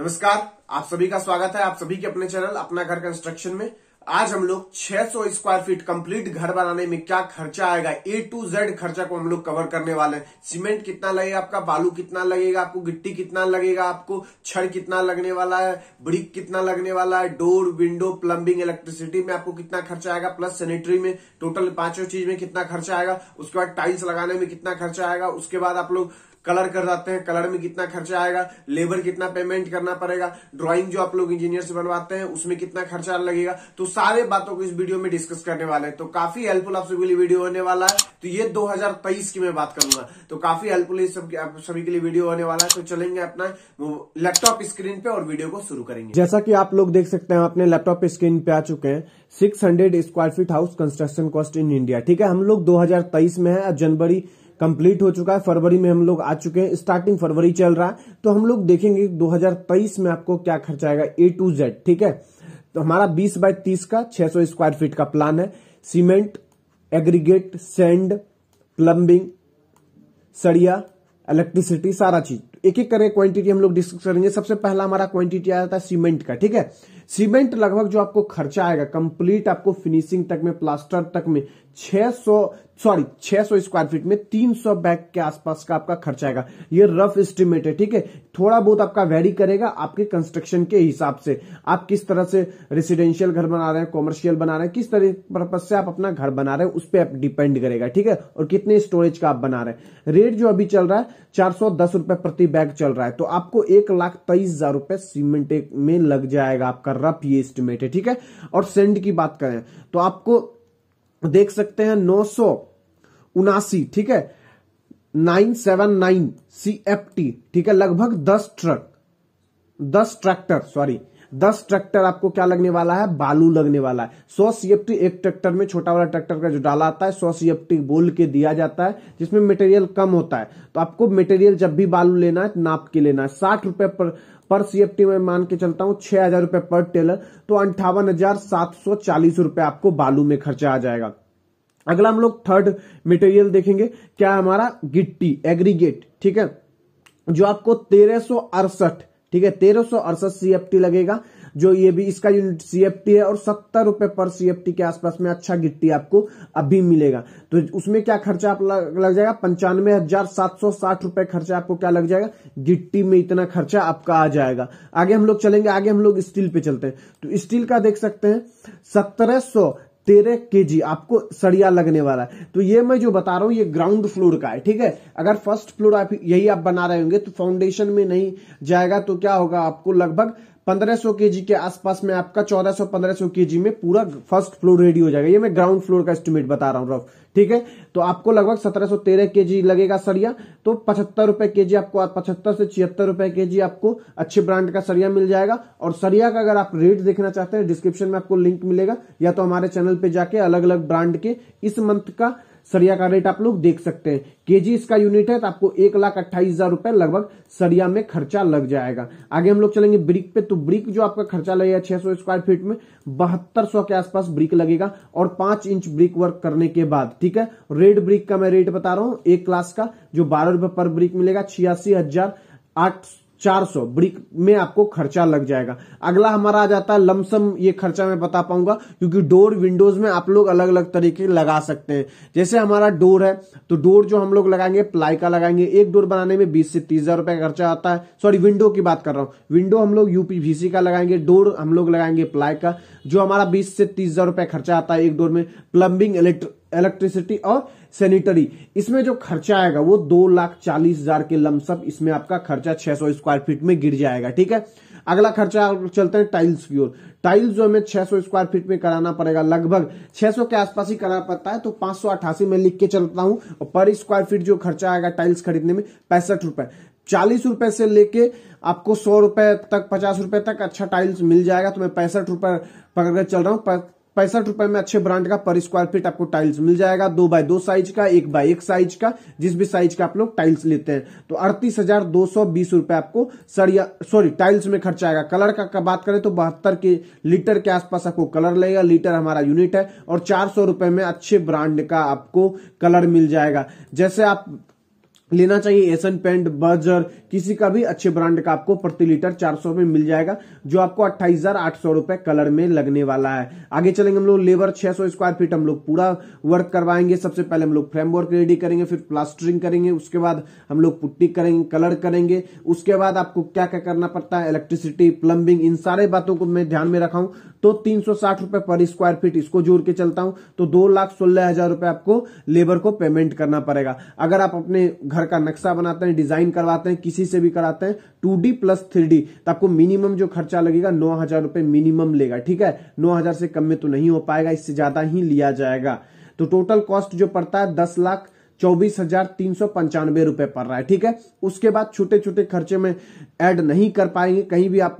नमस्कार आप सभी का स्वागत है आप सभी के अपने चैनल अपना घर कंस्ट्रक्शन में आज हम लोग 600 स्क्वायर फीट कंप्लीट घर बनाने में क्या खर्चा आएगा ए टू जेड खर्चा को हम लोग कवर करने वाले हैं सीमेंट कितना लगेगा आपका बालू कितना लगेगा आपको गिट्टी कितना लगेगा आपको छड़ कितना लगने वाला है ब्रिक कितना लगने वाला है डोर विंडो प्लम्बिंग इलेक्ट्रिसिटी में आपको कितना खर्चा आएगा प्लस सैनिटरी में टोटल पांचों चीज में कितना खर्चा आएगा उसके बाद टाइल्स लगाने में कितना खर्चा आएगा उसके बाद आप लोग कलर कर जाते हैं कलर में कितना खर्चा आएगा लेबर कितना पेमेंट करना पड़ेगा ड्राइंग जो आप लोग इंजीनियर से बनवाते हैं उसमें कितना खर्चा लगेगा तो सारे बातों को इस वीडियो में डिस्कस करने वाले हैं तो काफी हेल्पफुल आप सभी के लिए वीडियो होने वाला है तो ये 2023 की मैं बात करूंगा तो काफी हेल्पफुल सब सभी के लिए वीडियो होने वाला है तो चलेंगे अपना लैपटॉप स्क्रीन पे और वीडियो को शुरू करेंगे जैसा की आप लोग देख सकते हैं अपने लैपटॉप स्क्रीन पे आ चुके हैं six square feet house construction cost in India ठीक है हम लोग दो में है जनवरी कंप्लीट हो चुका है फरवरी में हम लोग आ चुके हैं स्टार्टिंग फरवरी चल रहा है तो हम लोग देखेंगे 2023 में आपको क्या खर्चा आएगा ए टू जेड ठीक है तो हमारा 20 बाय 30 का 600 स्क्वायर फीट का प्लान है सीमेंट एग्रीगेट सैंड प्लम्बिंग सड़िया इलेक्ट्रिसिटी सारा चीज एक एक करके क्वांटिटी हम लोग डिस्कस करेंगे सबसे पहला हमारा क्वांटिटी आ जाता है सीमेंट का ठीक है सीमेंट लगभग जो आपको खर्चा आएगा कंप्लीट आपको फिनिशिंग तक में प्लास्टर तक में 600 सॉरी 600 स्क्वायर फीट में 300 बैग के आसपास का आपका खर्चा आएगा ये रफ एस्टिमेट है ठीक है थोड़ा बहुत आपका वेरी करेगा आपके कंस्ट्रक्शन के हिसाब से आप किस तरह से रेसिडेंशियल घर बना रहे हैं कॉमर्शियल बना रहे हैं किस तरह पर्पज से आप अपना घर बना रहे हैं उस पर डिपेंड करेगा ठीक है और कितने स्टोरेज का आप बना रहे हैं रेट जो अभी चल रहा है चार सौ दस प्रति बैग चल रहा है तो आपको एक लाख तेईस हजार रुपए सीमेंट में लग जाएगा आपका रफ ये एस्टिमेट है ठीक है और सेंड की बात करें तो आपको देख सकते हैं नौ सौ उनासी ठीक है nine seven nine C F T ठीक है लगभग दस ट्रक दस ट्रैक्टर सॉरी दस ट्रैक्टर आपको क्या लगने वाला है बालू लगने वाला है सौ सीएफटी एक ट्रैक्टर में छोटा वाला ट्रैक्टर का जो डाला आता है सौ सीएफटी बोल के दिया जाता है जिसमें मटेरियल कम होता है तो आपको मटेरियल जब भी बालू लेना है नाप के लेना है साठ रुपए पर पर सीएफटी में मान के चलता हूं छह हजार रुपए पर टेलर तो अंठावन हजार सात सौ चालीस रुपए आपको बालू में खर्चा आ जाएगा अगला हम लोग थर्ड मटेरियल देखेंगे क्या हमारा गिट्टी एग्रीगेट ठीक है जो आपको तेरह सौ अड़सठ ठीक है तेरह सौ अड़सठ सीएफटी लगेगा जो ये भी इसका यूनिट सीएफटी है और सत्तर रुपए पर सीएफटी के आसपास में अच्छा गिट्टी आपको अभी मिलेगा तो उसमें क्या खर्चा आप लग जाएगा पंचानवे हजार सात सौ साठ रुपए खर्चा आपको क्या लग जाएगा गिट्टी में इतना खर्चा आपका आ जाएगा आगे हम लोग चलेंगे आगे हम लोग स्टील पे चलते हैं तो स्टील का देख सकते हैं सत्रह सौ तेरह के जी आपको सड़िया लगने वाला है तो ये मैं जो बता रहा हूं ये ग्राउंड फ्लोर का है ठीक है अगर फर्स्ट फ्लोर आप यही आप बना रहे होंगे तो फाउंडेशन में नहीं जाएगा तो क्या होगा आपको लगभग पंद्रह सौ के के आसपास में आपका चौदह सौ सौ के जी में पूरा फर्स्ट फ्लोर रेडी हो जाएगा ये मैं ग्राउंड फ्लोर का एस्टिमेट बता रहा हूँ रफ ठीक है तो आपको लगभग सत्रह सौ के जी लगेगा सरिया तो पचहत्तर रुपए के आपको पचहत्तर से छिहत्तर रुपए के आपको अच्छे ब्रांड का सरिया मिल जाएगा और सरिया का अगर आप रेट देखना चाहते हैं डिस्क्रिप्शन में आपको लिंक मिलेगा या तो हमारे चैनल पे जाके अलग अलग ब्रांड के इस मंथ का सरिया का रेट आप लोग देख सकते हैं केजी इसका यूनिट है तो आपको एक लाख अट्ठाईस हजार रुपए लगभग सरिया में खर्चा लग जाएगा आगे हम लोग चलेंगे ब्रिक पे तो ब्रिक जो आपका खर्चा लगेगा छह सौ स्क्वायर फीट में बहत्तर सौ के आसपास ब्रिक लगेगा और पांच इंच ब्रिक वर्क करने के बाद ठीक है रेड ब्रिक का मैं रेट बता रहा हूं एक क्लास का जो बारह रुपए पर ब्रिक मिलेगा छियासी हजार आठ 400 ब्रिक में आपको खर्चा लग जाएगा अगला हमारा आ जाता है लमसम ये खर्चा मैं बता पाऊंगा क्योंकि डोर विंडोज में आप लोग अलग अलग तरीके लगा सकते हैं जैसे हमारा डोर है तो डोर जो हम लोग लगाएंगे प्लाई का लगाएंगे एक डोर बनाने में बीस से तीस हजार रुपए का खर्चा आता है सॉरी विंडो की बात कर रहा हूँ विंडो हम लोग यूपीवीसी का लगाएंगे डोर हम लोग लगाएंगे प्लाई का जो हमारा बीस से तीस हजार रुपए खर्चा आता है एक डोर में प्लम्बिंग इलेक्ट्रिसिटी और सैनिटरी इसमें जो खर्चा आएगा वो दो लाख चालीस हजार के लमसम इसमें आपका खर्चा 600 स्क्वायर फीट में गिर जाएगा ठीक है अगला खर्चा चलते हैं टाइल्स की ओर टाइल्स जो हमें 600 स्क्वायर फीट में कराना पड़ेगा लगभग 600 के आसपास ही कराना पड़ता है तो पांच में लिख के चलता हूं और पर स्क्वायर फीट जो खर्चा आएगा टाइल्स खरीदने में पैंसठ रुपए चालीस रुपए से लेके आपको सौ रुपए तक पचास रुपए तक अच्छा टाइल्स मिल जाएगा तो मैं पैंसठ रुपए पकड़कर चल रहा हूँ पैंसठ रुपए में अच्छे ब्रांड का पर स्क्वायर फीट आपको टाइल्स मिल जाएगा दो बाय दो साइज का एक बाय एक साइज का जिस भी साइज का आप लोग टाइल्स लेते हैं तो अड़तीस हजार दो सौ बीस रुपए आपको सरिया सॉरी टाइल्स में खर्चा आएगा कलर का, का बात करें तो बहत्तर के लीटर के आसपास आपको कलर लगेगा लीटर हमारा यूनिट है और चार सौ में अच्छे ब्रांड का आपको कलर मिल जाएगा जैसे आप लेना चाहिए एसन पेंट बर्जर किसी का भी अच्छे ब्रांड का आपको प्रति लीटर 400 में मिल जाएगा जो आपको अट्ठाईस रुपए कलर में लगने वाला है आगे चलेंगे हम लोग लेबर 600 स्क्वायर फीट हम लोग पूरा वर्क करवाएंगे सबसे पहले हम लोग फ्रेमवर्क रेडी करेंगे फिर प्लास्टरिंग करेंगे उसके बाद हम लोग पुट्टी करेंगे कलर करेंगे उसके बाद आपको क्या क्या करना पड़ता है इलेक्ट्रिसिटी प्लम्बिंग इन सारे बातों को मैं ध्यान में रखा हूं तो तीन रुपए पर स्क्वायर फीट इसको जोड़ के चलता हूं तो दो लाख सोलह हजार रुपए आपको लेबर को पेमेंट करना पड़ेगा अगर आप अपने घर घर का नक्शा बनाते हैं डिजाइन करवाते हैं किसी से भी कराते हैं two D plus three D तो आपको मिनिमम जो खर्चा लगेगा नौ हजार रुपए मिनिमम लेगा ठीक है नौ हजार से कम में तो नहीं हो पाएगा इससे ज्यादा ही लिया जाएगा तो टोटल कॉस्ट जो पड़ता है दस लाख चौबीस हजार तीन सौ पंचानवे रुपए पड़ रहा है ठीक है उसके बाद छोटे छोटे खर्चे में ऐड नहीं कर पाएंगे कहीं भी आप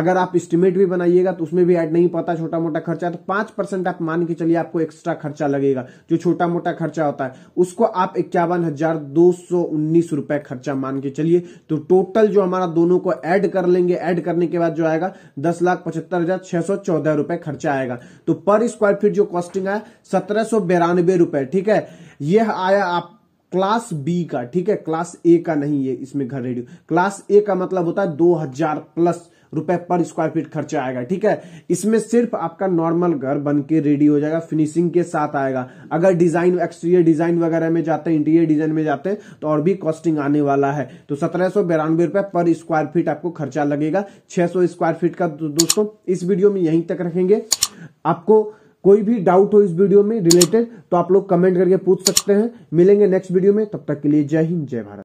अगर आप एस्टिमेट भी बनाइएगा तो उसमें भी ऐड नहीं पाता छोटा मोटा खर्चा तो पांच परसेंट आप मान के चलिए आपको एक्स्ट्रा खर्चा लगेगा जो छोटा मोटा खर्चा होता है उसको आप इक्यावन हजार दो सौ उन्नीस रुपए खर्चा मान के चलिए तो टोटल जो हमारा दोनों को ऐड कर लेंगे ऐड करने के बाद जो आएगा दस लाख पचहत्तर हजार छह सौ चौदह रुपए खर्चा आएगा तो पर स्क्वायर फीट जो कॉस्टिंग आया सत्रह सौ बिरानवे रुपए ठीक है यह आया आप क्लास बी का ठीक है क्लास ए का नहीं है इसमें घर रेडियो क्लास ए का मतलब होता है दो हजार प्लस रुपए पर स्क्वायर फीट खर्चा आएगा ठीक है इसमें सिर्फ आपका नॉर्मल घर बन के रेडी हो जाएगा फिनिशिंग के साथ आएगा अगर डिजाइन एक्सटीरियर डिजाइन वगैरह में जाते हैं इंटीरियर डिजाइन में जाते हैं तो और भी कॉस्टिंग आने वाला है तो सत्रह सौ बिरानवे रुपए पर स्क्वायर फीट आपको खर्चा लगेगा छह सौ स्क्वायर फीट का तो दोस्तों इस वीडियो में यहीं तक रखेंगे आपको कोई भी डाउट हो इस वीडियो में रिलेटेड तो आप लोग कमेंट करके पूछ सकते हैं मिलेंगे नेक्स्ट वीडियो में तब तक के लिए जय हिंद जय भारत